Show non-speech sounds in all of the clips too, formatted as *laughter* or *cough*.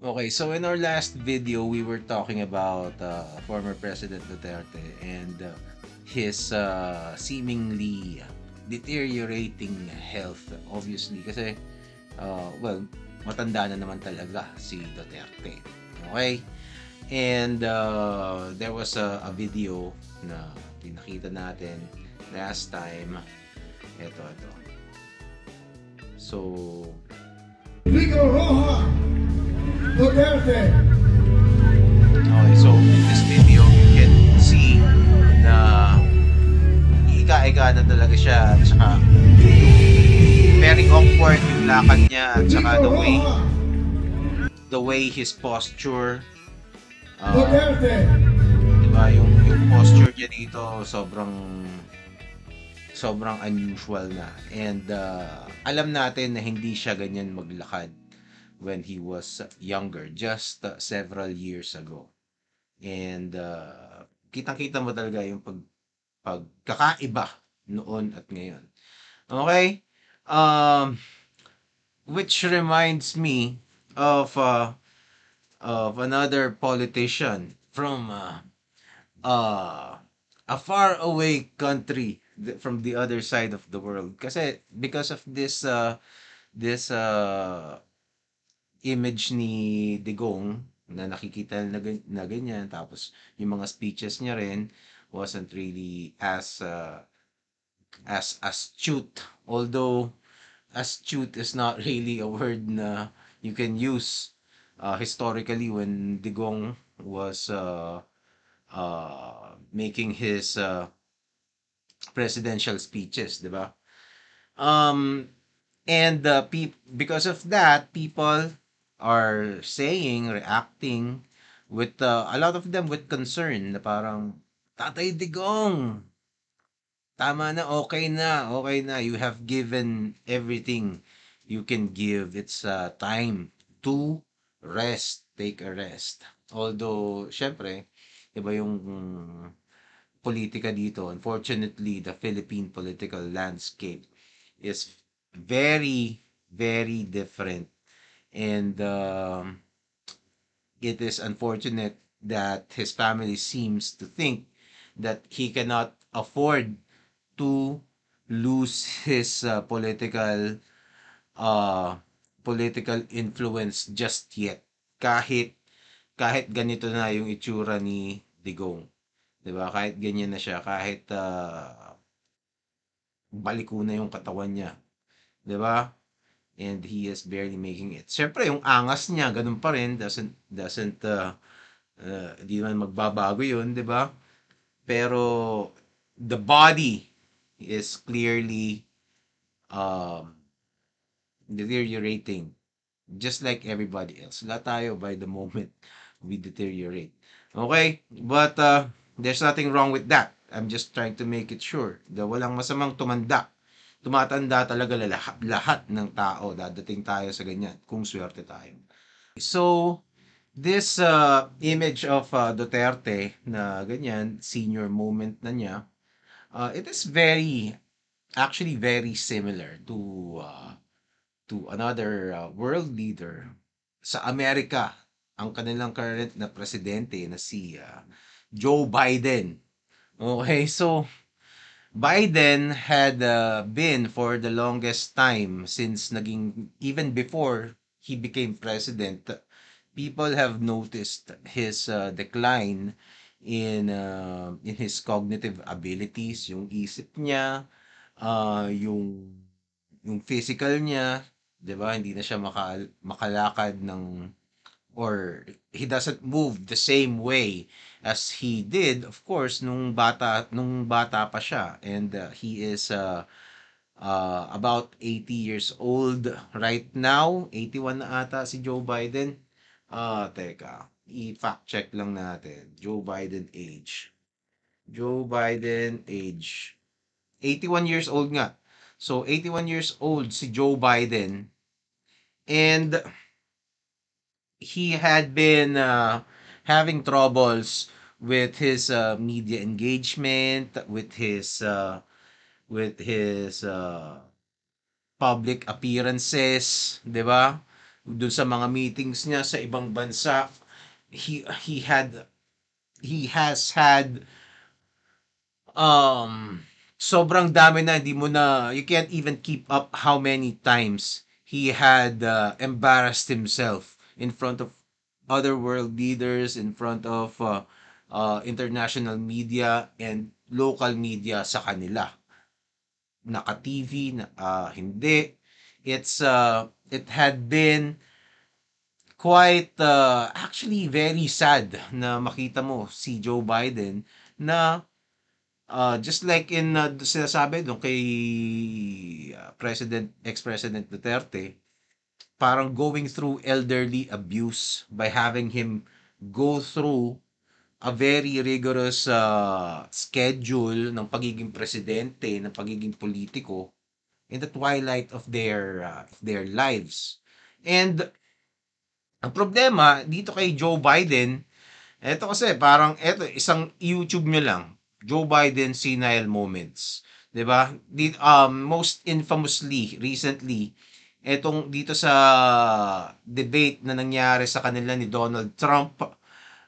Okay, so in our last video, we were talking about uh, former President Duterte and uh, his uh, seemingly deteriorating health. Obviously, kasi, uh, well, matanda na naman talaga si Duterte. Okay? And uh, there was a, a video na pinakita natin last time. Ito, ito. So... Rico Roja! Okay, so in this video, you can see na iga-iga na talaga siya at saka very awkward yung lakad niya at saka the way the way his posture uh, diba yung, yung posture niya dito sobrang sobrang unusual na and uh, alam natin na hindi siya ganyan maglakad when he was younger, just uh, several years ago. And uh, kitang-kita mo talaga yung pag, pagkakaiba noon at ngayon. Okay? Um, which reminds me of uh, of another politician from uh, uh, a far away country from the other side of the world kasi because of this uh, this uh, image ni Digong na nakikita na, na ganyan tapos yung mga speeches niya rin wasn't really as uh, as astute although astute is not *laughs* really a word na you can use uh, historically when Digong was uh, uh, making his uh, presidential speeches, 'di ba? Um, and uh, pe- because of that, people are saying, reacting with uh, a lot of them with concern na parang Tatay Digong, tama na, okay na, okay na. You have given everything you can give. It's uh, time to rest, take a rest. Although, syempre, iba yung politika dito. Unfortunately, the Philippine political landscape is very, very different and um, it is unfortunate that his family seems to think that he cannot afford to lose his uh, political uh, political influence just yet kahit kahit ganito na yung itsura ni Digong 'di ba kahit ganyan na siya kahit uh, baliko na yung katawan niya 'di ba and he is barely making it. Siyempre, yung angas niya, ganun pa rin, doesn't, doesn't, uh, uh, naman magbabago yun, di ba? Pero, the body is clearly, um, deteriorating. Just like everybody else. Lahat tayo by the moment we deteriorate. Okay? But, uh, there's nothing wrong with that. I'm just trying to make it sure na walang masamang tumanda tumatanda talaga lahat, lahat ng tao. Dadating tayo sa ganyan kung swerte tayo. So, this uh, image of uh, Duterte na ganyan, senior moment na niya, uh, it is very, actually very similar to uh, to another uh, world leader sa Amerika, ang kanilang current na presidente na si uh, Joe Biden. Okay, so Biden had uh, been for the longest time since naging even before he became president people have noticed his uh, decline in uh, in his cognitive abilities yung isip niya uh, yung yung physical niya 'di ba hindi na siya maka, makalakad ng or he doesn't move the same way as he did of course nung bata nung bata pa siya and uh, he is uh, uh, about 80 years old right now 81 na ata si Joe Biden ah uh, teka i-fact check lang natin Joe Biden age Joe Biden age 81 years old nga so 81 years old si Joe Biden and he had been uh, having troubles with his uh, media engagement, with his uh, with his uh, public appearances, 'di ba? Doon sa mga meetings niya sa ibang bansa, he he had he has had um sobrang dami na hindi mo na you can't even keep up how many times he had uh, embarrassed himself in front of other world leaders, in front of uh, uh, international media and local media sa kanila. Naka-TV, na, uh, hindi. It's, uh, it had been quite, uh, actually very sad na makita mo si Joe Biden na uh, just like in uh, sinasabi doon kay uh, President, ex-President Duterte, parang going through elderly abuse by having him go through a very rigorous uh, schedule ng pagiging presidente, ng pagiging politiko in the twilight of their uh, their lives. And ang problema dito kay Joe Biden, eto kasi parang eto isang YouTube nyo lang, Joe Biden senile moments. 'Di ba? Um most infamously recently etong dito sa debate na nangyari sa kanila ni Donald Trump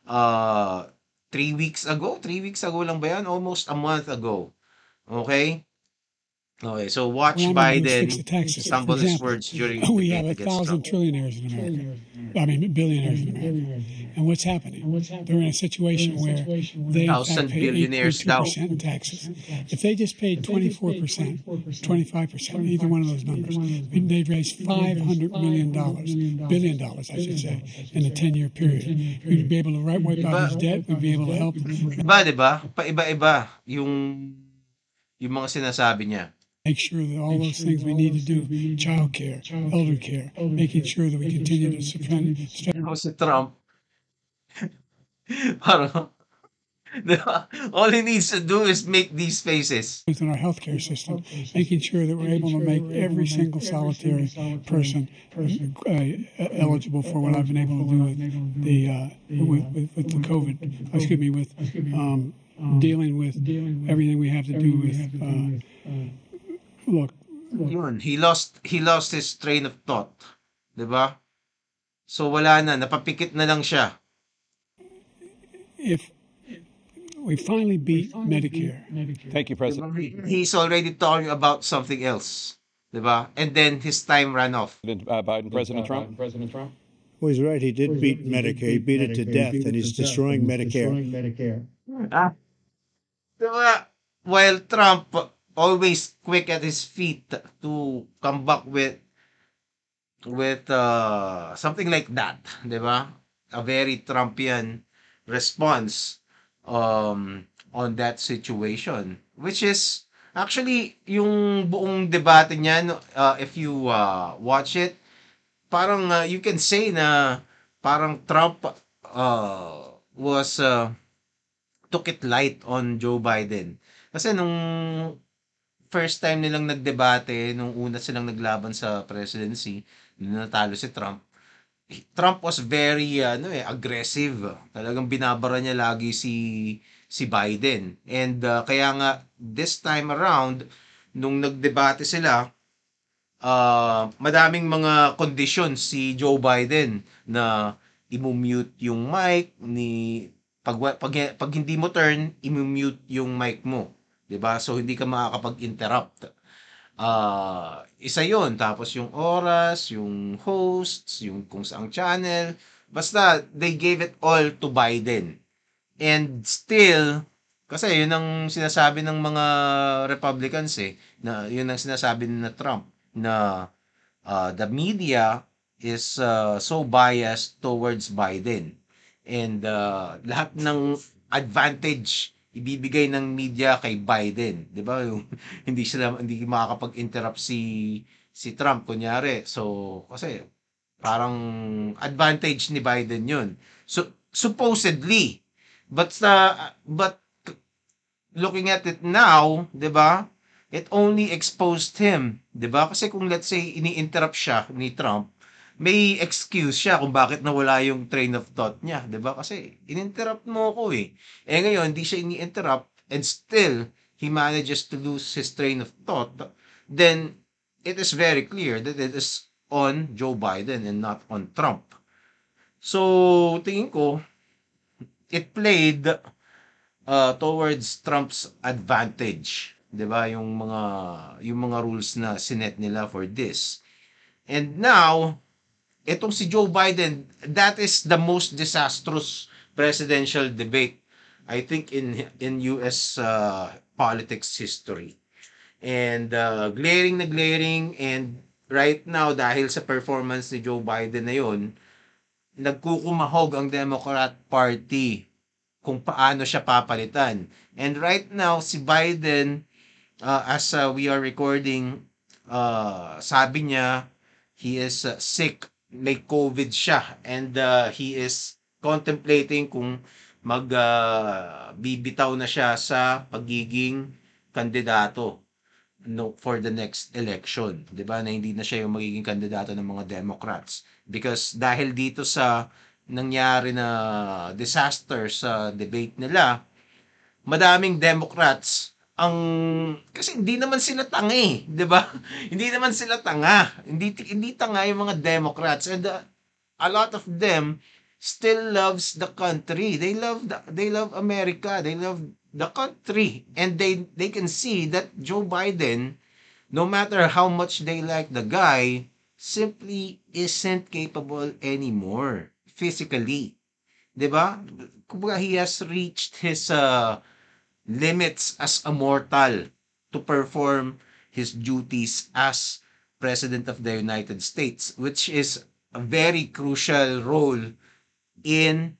uh, three weeks ago, three weeks ago lang ba yan? Almost a month ago. Okay? Okay, so watch Biden taxes. stumble his words during we have a thousand trillionaires in America. I mean, billionaires in America. And what's happening? what's happening? They're in a situation where they to pay billionaires now. in taxes. If they just paid twenty four percent, twenty five percent, either one of those numbers, they'd raise five hundred million dollars, billion dollars, I should say, in a ten year period. We'd be able to right wipe out his debt. We'd be able to help. Iba, diba? Paiba-iba yung yung mga sinasabi niya make sure that all those things we need to do, child care, elder care, making sure that we continue to spend. spend. Trump. *laughs* *laughs* all he needs to do is make these faces. In our healthcare system, making sure that we're able to make every single solitary person uh, uh, eligible for what I've been able to do uh, uh, with the with, the COVID. Excuse me, with um, um dealing with everything we have to do with. Uh, Look, look. Yun, he lost he lost his train of thought, 'di ba? So wala na, napapikit na lang siya. If we finally beat, we finally Medicare. beat Medicare. Thank you, President. He's already talking about something else, 'di ba? And then his time ran off. uh, Biden, President uh, Trump. Biden, President Trump. Well, he's right. He did well, beat he Medicare. He beat, Medicare. it to death, it and he's destroying, death. Medicare. destroying Medicare. Ah. Diba? While Trump always quick at his feet to come back with with uh, something like that, 'di ba? A very Trumpian response um, on that situation which is actually yung buong debate niyan uh, if you uh, watch it parang uh, you can say na parang Trump uh, was uh, took it light on Joe Biden. Kasi nung first time nilang nagdebate nung una silang naglaban sa presidency, natalo si Trump. Trump was very ano eh aggressive. Talagang binabara niya lagi si si Biden. And uh, kaya nga this time around nung nagdebate sila, uh, madaming mga conditions si Joe Biden na imumute yung mic ni pag, pag, pag hindi mo turn, imumute yung mic mo 'di ba? So hindi ka makakapag-interrupt. Uh, isa 'yon, tapos yung oras, yung hosts, yung kung saang channel, basta they gave it all to Biden. And still kasi yun ang sinasabi ng mga Republicans eh, na yun ang sinasabi na Trump na uh, the media is uh, so biased towards Biden. And uh, lahat ng advantage ibibigay ng media kay Biden, 'di ba? Yung *laughs* hindi sila hindi makakapag-interrupt si si Trump kunyari. So kasi parang advantage ni Biden 'yun. So supposedly but uh, but looking at it now, 'di ba? It only exposed him, 'di ba? Kasi kung let's say ini-interrupt siya ni Trump, may excuse siya kung bakit nawala yung train of thought niya, 'di ba? Kasi ininterrupt mo ko eh. Eh ngayon, hindi siya ini-interrupt and still he manages to lose his train of thought. Then it is very clear that it is on Joe Biden and not on Trump. So, tingin ko it played uh, towards Trump's advantage, 'di ba? Yung mga yung mga rules na sinet nila for this. And now Itong si Joe Biden, that is the most disastrous presidential debate I think in in US uh, politics history. And uh, glaring na glaring and right now dahil sa performance ni Joe Biden na 'yon, nagkukumahog ang Democrat Party kung paano siya papalitan. And right now si Biden uh, as uh, we are recording uh, sabi niya he is uh, sick may COVID siya and uh, he is contemplating kung mag uh, bibitaw na siya sa pagiging kandidato no for the next election, 'di ba? Na hindi na siya yung magiging kandidato ng mga Democrats because dahil dito sa nangyari na disaster sa debate nila, madaming Democrats ang kasi hindi naman sila tanga eh, 'di ba? *laughs* hindi naman sila tanga. Hindi hindi tanga yung mga Democrats and uh, a lot of them still loves the country. They love the, they love America. They love the country and they they can see that Joe Biden no matter how much they like the guy simply isn't capable anymore physically. 'Di ba? Kumbaga he has reached his uh limits as a mortal to perform his duties as President of the United States, which is a very crucial role in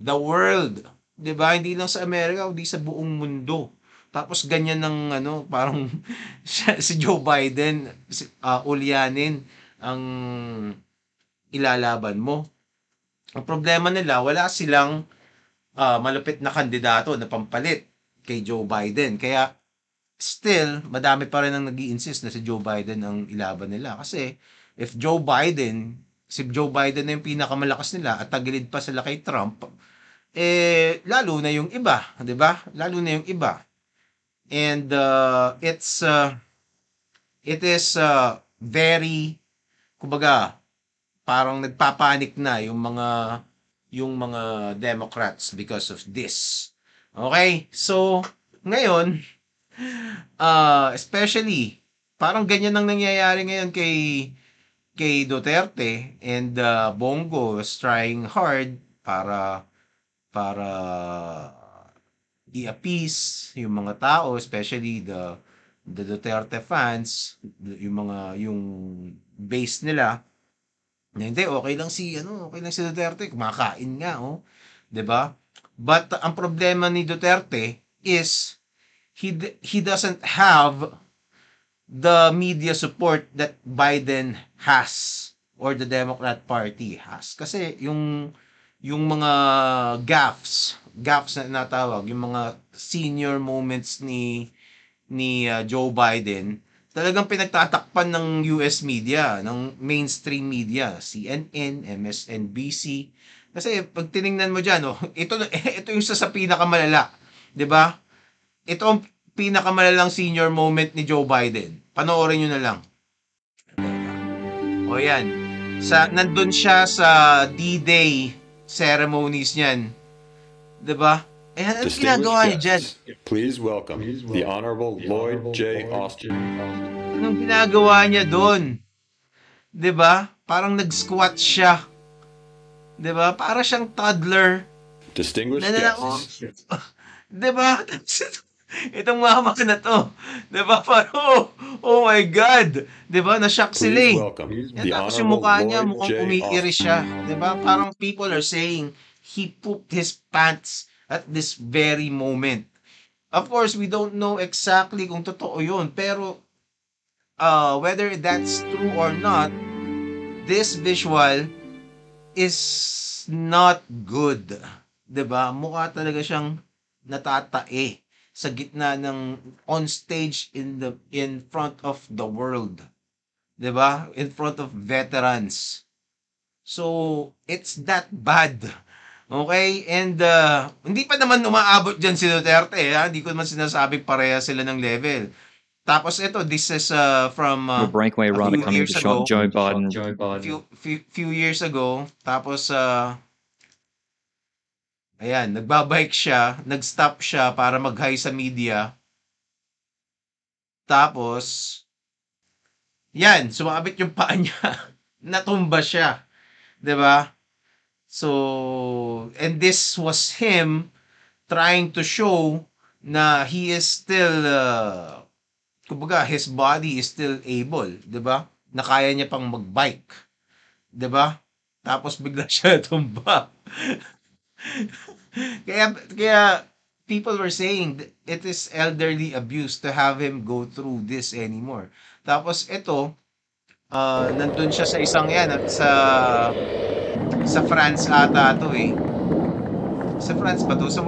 the world. 'Di ba? Hindi lang sa Amerika, kundi sa buong mundo. Tapos ganyan ng ano, *laughs* parang si Joe Biden, si uh, Ulyanin ang ilalaban mo. Ang problema nila, wala silang uh, malupit na kandidato na pampalit kay Joe Biden. Kaya still, madami pa rin ang nag insist na si Joe Biden ang ilaban nila. Kasi if Joe Biden, si Joe Biden na yung pinakamalakas nila at tagilid pa sila kay Trump, eh, lalo na yung iba, di ba? Lalo na yung iba. And uh, it's, uh, it is uh, very, kumbaga, parang nagpapanik na yung mga, yung mga Democrats because of this. Okay? So, ngayon, uh, especially, parang ganyan ang nangyayari ngayon kay kay Duterte and uh, Bongo is trying hard para para i-appease yung mga tao especially the the Duterte fans yung mga yung base nila na hindi okay lang si ano okay lang si Duterte kumakain nga oh 'di ba But ang problema ni Duterte is he he doesn't have the media support that Biden has or the Democrat Party has. Kasi yung yung mga gaffes, gaffes na natawag, yung mga senior moments ni ni uh, Joe Biden, talagang pinagtatakpan ng US media, ng mainstream media, CNN, MSNBC, kasi pag tiningnan mo diyan, oh, *laughs* ito *laughs* ito yung sa, sa pinakamalala, 'di ba? Ito ang pinakamalalang senior moment ni Joe Biden. Panoorin niyo na lang. O yan. Sa nandoon siya sa D-Day ceremonies niyan. 'Di ba? Ayan, eh, ano ginagawa niya dyan? Please welcome, the Honorable Lloyd J. Austin. Anong ginagawa niya doon? 'Di ba? Parang nag-squat siya. 'Di ba? Para siyang toddler. Distinguished na nila, guests. Oh, *laughs* 'Di ba? *laughs* Itong mama na to. 'Di ba? oh, oh my God! 'Di ba? Na-shock sila eh. Yan, tapos yung mukha niya, mukhang umiiri siya. 'Di ba? Parang people are saying, he pooped his pants at this very moment. Of course, we don't know exactly kung totoo yun, pero uh, whether that's true or not, this visual is not good. 'Di ba? Mukha talaga siyang natatae sa gitna ng on stage in the in front of the world. 'Di ba? In front of veterans. So, it's that bad. Okay? And uh, hindi pa naman umaabot diyan si Duterte. Ha? Hindi ko naman sinasabi pareha sila ng level. Tapos ito, this is uh, from uh, the Breakaway Run coming to shot Joe Biden. Joe Biden. Few, few, few years ago. Tapos, uh, ayan, nagbabike siya, nag-stop siya para mag-high sa media. Tapos, yan, sumabit yung paa niya. *laughs* Natumba siya. ba? Diba? So, and this was him trying to show na he is still uh, kumbaga, his body is still able, di ba? Na kaya niya pang magbike, di ba? Tapos bigla *laughs* siya tumba. kaya, kaya, people were saying it is elderly abuse to have him go through this anymore. Tapos ito, uh, nandun siya sa isang yan, at sa, sa France ata to eh. Sa France ba to? Sa,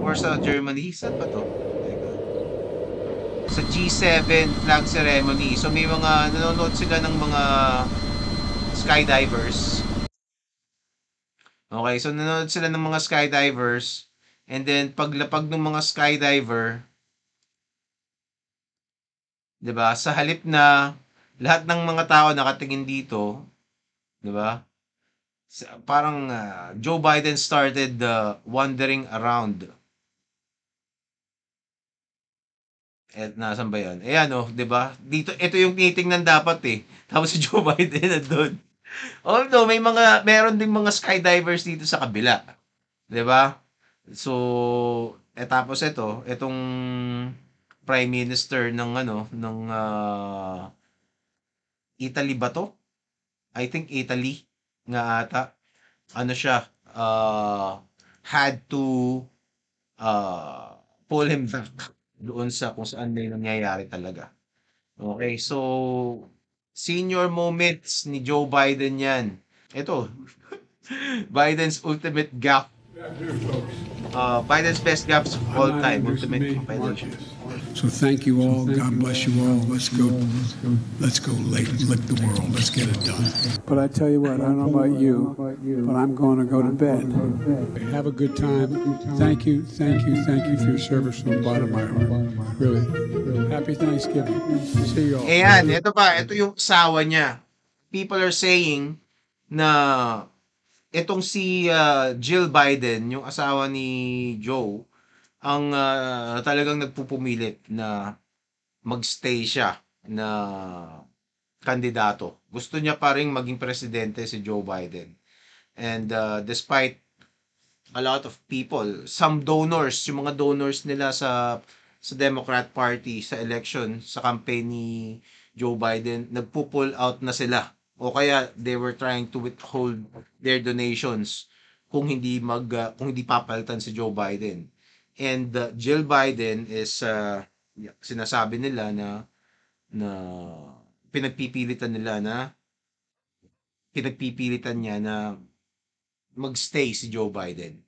or sa Germany? Saan ba to? sa G7 flag ceremony. So may mga nanonood sila ng mga skydivers. Okay, so nanonood sila ng mga skydivers and then paglapag ng mga skydiver 'di ba? Sa halip na lahat ng mga tao nakatingin dito, 'di ba? Parang uh, Joe Biden started uh, wandering around Eh, nasan ba yun? Eh ano, di ba? Dito, ito yung tinitingnan dapat eh. Tapos si Joe *laughs* Biden doon. Although, may mga, meron ding mga skydivers dito sa kabila. Di ba? So, eh tapos ito, itong prime minister ng ano, ng uh, Italy ba to? I think Italy nga ata. Ano siya, uh, had to uh, pull him back doon sa kung saan may nangyayari talaga. Okay, so senior moments ni Joe Biden yan. Ito, *laughs* Biden's ultimate gap. Yeah, Uh, best gaps of all time, ultimate So thank you all. God bless you all. Let's go. Let's go late. Lick the world. Let's get it done. But I tell you what, I don't know about you, but I'm going to go to bed. Have a good time. Thank you, thank you, thank you for your service from the bottom of my heart. Really. Happy Thanksgiving. See you all. Ayan, ito pa. Ito yung asawa niya. People are saying na itong si uh, Jill Biden, yung asawa ni Joe, ang uh, talagang nagpupumilit na magstay siya na kandidato. Gusto niya pa rin maging presidente si Joe Biden. And uh, despite a lot of people, some donors, yung mga donors nila sa sa Democrat Party sa election, sa campaign ni Joe Biden, nagpo-pull out na sila o kaya they were trying to withhold their donations kung hindi mag uh, kung hindi papalitan si Joe Biden. And uh, Jill Biden is uh, sinasabi nila na na pinagpipilitan nila na pinagpipilitan niya na magstay si Joe Biden.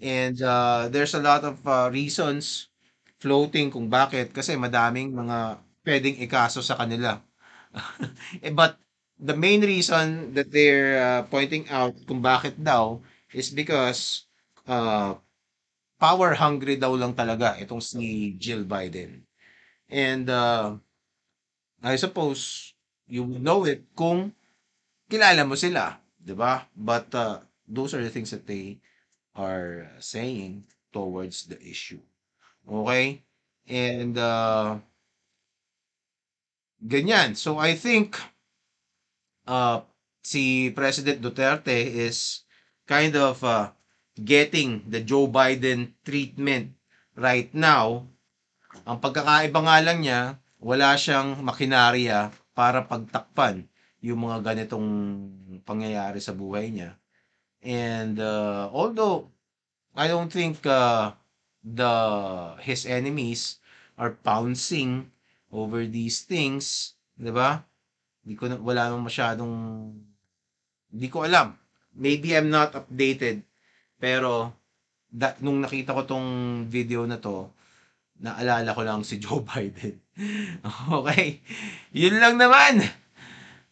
And uh, there's a lot of uh, reasons floating kung bakit kasi madaming mga pwedeng ikaso sa kanila. *laughs* eh, but the main reason that they're uh, pointing out kung bakit daw is because uh, power hungry daw lang talaga itong si Jill Biden. And uh, I suppose you will know it kung kilala mo sila, 'di ba? But uh, those are the things that they are saying towards the issue. Okay? And uh, ganyan. So I think uh, si President Duterte is kind of uh, getting the Joe Biden treatment right now. Ang pagkakaiba nga lang niya, wala siyang makinarya para pagtakpan yung mga ganitong pangyayari sa buhay niya. And uh, although I don't think uh, the his enemies are pouncing over these things, 'di ba? Hindi ko wala naman masyadong hindi ko alam. Maybe I'm not updated. Pero that, nung nakita ko tong video na to, naalala ko lang si *laughs* Joe Biden. okay. Yun lang naman.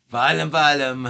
Paalam, paalam.